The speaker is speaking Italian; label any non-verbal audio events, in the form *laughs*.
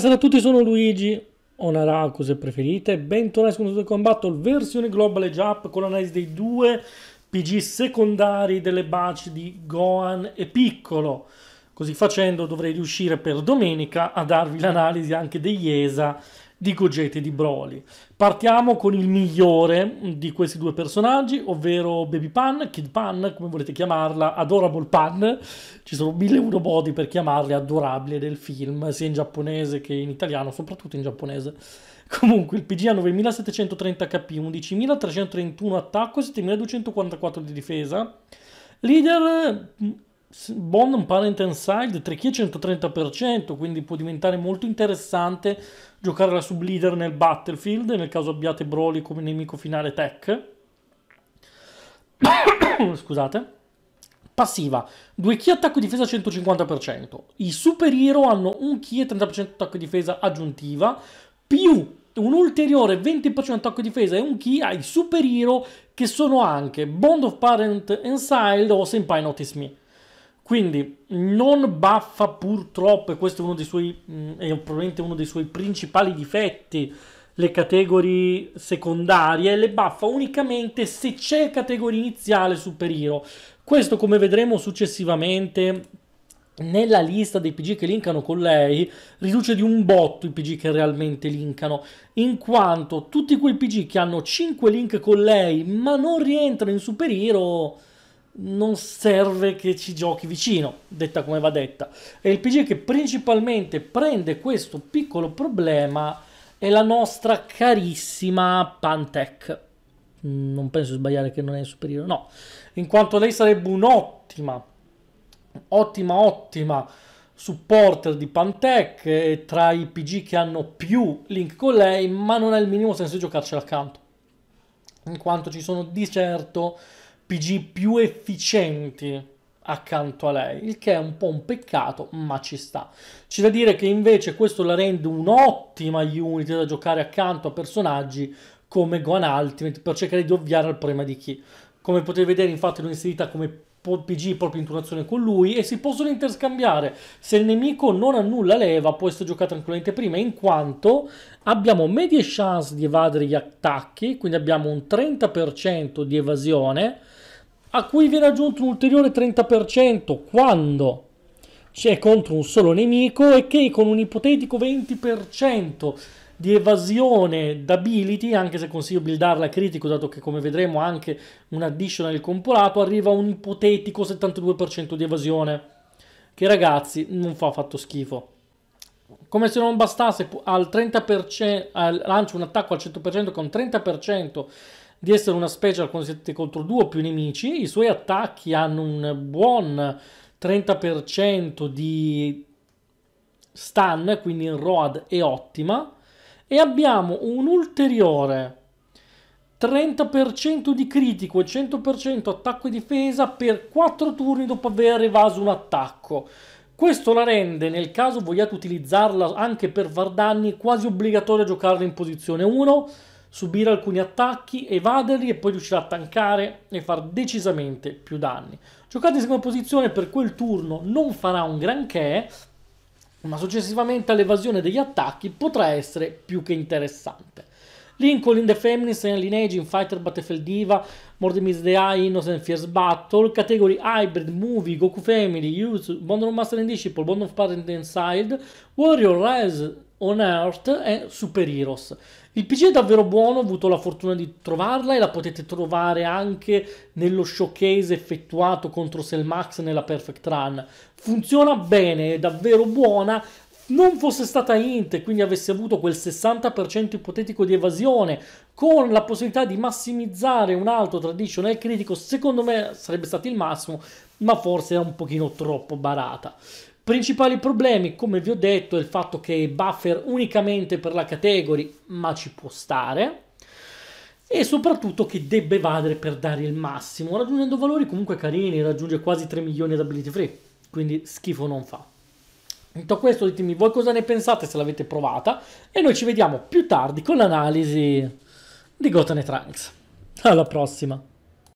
Buonasera a tutti, sono Luigi. Onaraku se preferite, bentornati con il combatto versione globale Jap con l'analisi dei due PG secondari delle baci di Gohan e Piccolo. Così facendo dovrei riuscire per domenica a darvi l'analisi anche degli ESA di Gogeta e di Broly. Partiamo con il migliore di questi due personaggi, ovvero Baby Pan, Kid Pan, come volete chiamarla, Adorable Pan. Ci sono mille uno modi per chiamarle adorabile del film, sia in giapponese che in italiano, soprattutto in giapponese. *laughs* Comunque il PG ha 9730 HP, 11331 attacco e 7244 di difesa. Leader bond un parent inside tricky 130% quindi può diventare molto interessante giocare la sub leader nel battlefield nel caso abbiate Broly come nemico finale tech *coughs* scusate passiva 2 chi attacco e difesa 150% i super hero hanno un chi e 30% attacco e difesa aggiuntiva più un ulteriore 20% attacco e difesa e un chi ai super hero che sono anche Bond of Parent Inside o Senpai Notice Me quindi non baffa purtroppo, e questo è, suoi, mm, è probabilmente uno dei suoi principali difetti, le categorie secondarie, le baffa unicamente se c'è categoria iniziale superhero. Questo come vedremo successivamente nella lista dei PG che linkano con lei riduce di un botto i PG che realmente linkano, in quanto tutti quei PG che hanno 5 link con lei ma non rientrano in superhero non serve che ci giochi vicino, detta come va detta. E il PG che principalmente prende questo piccolo problema è la nostra carissima Pantech. Non penso di sbagliare che non è superiore, no. In quanto lei sarebbe un'ottima, ottima, ottima supporter di Pantech tra i PG che hanno più link con lei, ma non ha il minimo senso di giocarcela accanto. In quanto ci sono di certo PG più efficienti accanto a lei, il che è un po' un peccato, ma ci sta. C'è da dire che invece questo la rende un'ottima unit da giocare accanto a personaggi come Gohan Ultimate per cercare di ovviare al problema di chi. Come potete vedere infatti l'ho inserita come PG proprio in turnazione con lui e si possono interscambiare. Se il nemico non annulla leva può essere giocato tranquillamente prima in quanto abbiamo medie chance di evadere gli attacchi, quindi abbiamo un 30% di evasione a cui viene aggiunto un ulteriore 30% quando c'è contro un solo nemico e che con un ipotetico 20% di evasione d'ability, anche se consiglio buildarla a critico, dato che come vedremo anche un additional compolato, arriva a un ipotetico 72% di evasione, che ragazzi non fa affatto schifo. Come se non bastasse, al 30%, al, lancio un attacco al 100% con 30% di essere una special quando siete contro 2 o più nemici, i suoi attacchi hanno un buon 30% di stun, quindi in ROAD è ottima, e abbiamo un ulteriore 30% di critico e 100% attacco e difesa per 4 turni dopo aver evaso un attacco. Questo la rende, nel caso vogliate utilizzarla anche per far danni, quasi obbligatorio giocarla in posizione 1, subire alcuni attacchi, evaderli e poi riuscire a tankare e far decisamente più danni. Giocate in seconda posizione per quel turno non farà un granché, ma successivamente all'evasione degli attacchi potrà essere più che interessante. Lincoln in The Feminist and Lineage in Fighter Battlefield Diva, Mordemis the Eye, Innocent Fierce Battle, category Hybrid, Movie, Goku Family, Yuzu, Bond of Master and Disciple, Bond of Parent and Side, Warrior, Rise, On Earth e Super Heroes. Il PC è davvero buono, ho avuto la fortuna di trovarla e la potete trovare anche nello showcase effettuato contro Selmax nella Perfect Run. Funziona bene, è davvero buona, non fosse stata int e quindi avesse avuto quel 60% ipotetico di evasione con la possibilità di massimizzare un altro traditional critico, secondo me sarebbe stato il massimo, ma forse è un pochino troppo barata. Principali problemi, come vi ho detto, è il fatto che buffer unicamente per la category, ma ci può stare, e soprattutto che debba evadere per dare il massimo, raggiungendo valori comunque carini, raggiunge quasi 3 milioni ad ability free, quindi schifo non fa. Detto questo, ditemi voi cosa ne pensate se l'avete provata e noi ci vediamo più tardi con l'analisi di Gotham Trunks. Alla prossima!